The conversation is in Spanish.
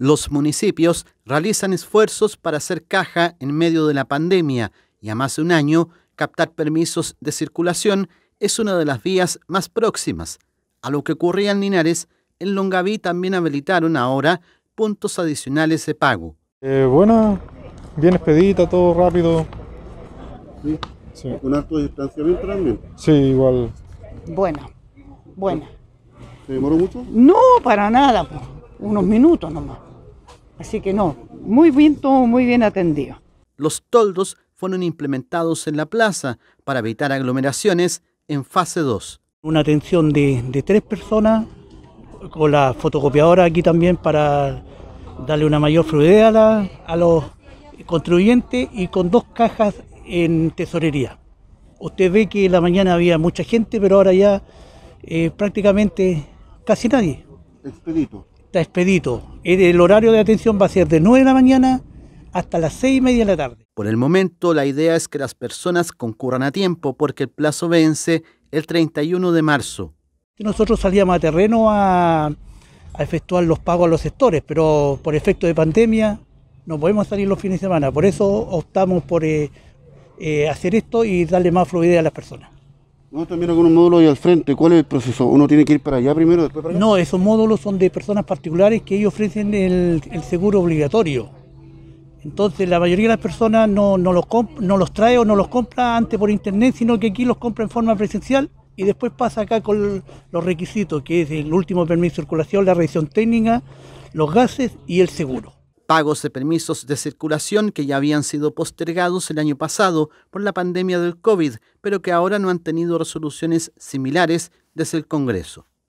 Los municipios realizan esfuerzos para hacer caja en medio de la pandemia y a más de un año captar permisos de circulación es una de las vías más próximas. A lo que ocurría en Linares, en Longaví también habilitaron ahora puntos adicionales de pago. Eh, buena, bien expedita, todo rápido. Sí. Sí. ¿Con alto distanciamiento también? Sí, igual. Buena, buena. ¿Te demoró mucho? No, para nada, unos minutos nomás. Así que no, muy bien todo, muy bien atendido. Los toldos fueron implementados en la plaza para evitar aglomeraciones en fase 2. Una atención de, tres personas con la fotocopiadora aquí también para darle una mayor fluidez a, los contribuyentes y con dos cajas en tesorería. Usted ve que en la mañana había mucha gente, pero ahora ya eh, prácticamente casi nadie. Expedito expedito. El horario de atención va a ser de 9 de la mañana hasta las 6 y media de la tarde. Por el momento, la idea es que las personas concurran a tiempo porque el plazo vence el 31 de marzo. Nosotros salíamos a terreno a, efectuar los pagos a los sectores, pero por efecto de pandemia no podemos salir los fines de semana. Por eso optamos por eh, eh, hacer esto y darle más fluidez a las personas. No, también algunos módulos ahí al frente. ¿Cuál es el proceso? ¿Uno tiene que ir para allá primero, después para allá? No, esos módulos son de personas particulares que ellos ofrecen el, seguro obligatorio. Entonces la mayoría de las personas no, no los no los trae o no los compra antes por internet, sino que aquí los compra en forma presencial y después pasa acá con los requisitos, que es el último permiso de circulación, la revisión técnica, los gases y el seguro pagos de permisos de circulación que ya habían sido postergados el año pasado por la pandemia del COVID, pero que ahora no han tenido resoluciones similares desde el Congreso.